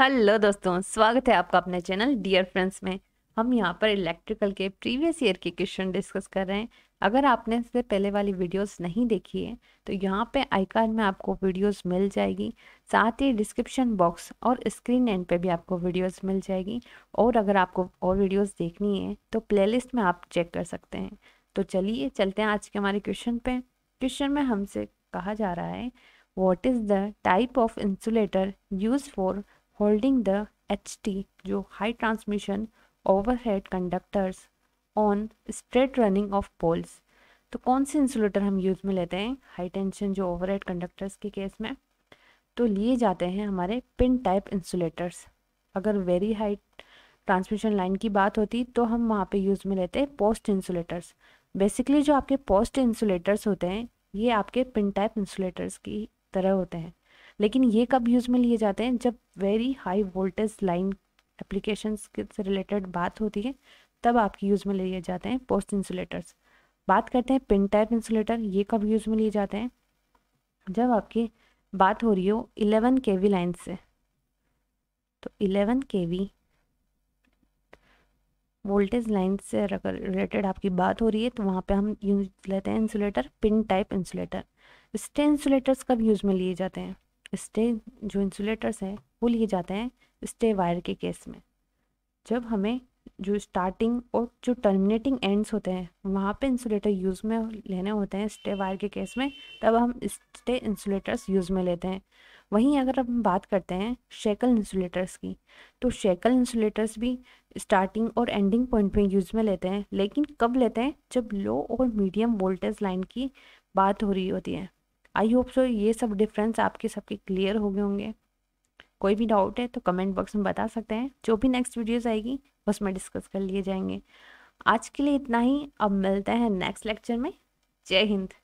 hello दोस्तों स्वागत है आपका अपने चैनल डियर फ्रेंड्स में हम यहाँ पर इलेक्ट्रिकल के प्रीवियस ईयर के क्वेश्चन डिस्कस कर रहे हैं अगर आपने इससे पहले वाली वीडियोस नहीं देखी है तो यहाँ पे आई में आपको वीडियोस मिल जाएगी साथ ही डिस्क्रिप्शन बॉक्स और स्क्रीन एंड पे भी आपको वीडियोस मिल जाएगी और अगर आपको और वीडियोस देखनी है तो प्लेलिस्ट में आप चेक कर सकते हैं तो चलिए चलते हैं आज के हमारे क्वेश्चन पे क्वेश्चन में हमसे कहा जा रहा है what is the type of insulator use for holding the HT जो high transmission overhead conductors on straight running of poles तो कौन से इंसुलेटर हम यूज़ में लेते हैं हाई टेंशन जो ओवरहेड कंडक्टर्स के केस में तो लिए जाते हैं हमारे पिन टाइप इंसुलेटर्स अगर वेरी हाई ट्रांसमिशन लाइन की बात होती तो हम वहाँ पे यूज़ में लेते हैं पोस्ट इंसुलेटर्स बेसिकली जो आपके पोस्ट इंसुलेटर्स होते हैं ये आपके पिन टाइप इंसुलेटर्स की तरह होते हैं लेकिन ये कब यूज़ में लिए जाते हैं जब very high voltage line application से रिलेटेड बात होती है तब आपके यूज़ में लिए जाते हैं पोस्ट इंसुलेटर्स बात करते हैं पिन टाइप इंसुलेटर ये कब यूज़ में लिए जाते हैं जब आपकी बात हो रही हो इलेवन के वी लाइन से तो इलेवन के वी वोल्टेज लाइन से अगर रिलेटेड आपकी बात हो रही है तो वहाँ पे हम यूज लेते हैं insulator pin type insulator stay insulators कब यूज़ में लिए जाते हैं स्टे जो इंसुलेटर्स हैं वो लिए जाते हैं स्टे वायर के केस में जब हमें जो स्टार्टिंग और जो टर्मिनेटिंग एंड्स होते हैं वहाँ पे इंसुलेटर यूज़ में लेने होते हैं स्टे वायर के केस में तब हम स्टे इंसुलेटर्स यूज़ में लेते हैं वहीं अगर हम बात करते हैं शेकल इंसुलेटर्स की तो शेकल इंसुलेटर्स भी स्टार्टिंग और एंडिंग पॉइंट में यूज़ में लेते हैं लेकिन कब लेते हैं जब लो और मीडियम वोल्टेज लाइन की बात हो रही होती है आई होप सो ये सब डिफरेंस आपके सबके क्लियर हो गए होंगे कोई भी डाउट है तो कमेंट बॉक्स में बता सकते हैं जो भी नेक्स्ट वीडियोस आएगी उसमें डिस्कस कर लिए जाएंगे आज के लिए इतना ही अब मिलते हैं नेक्स्ट लेक्चर में जय हिंद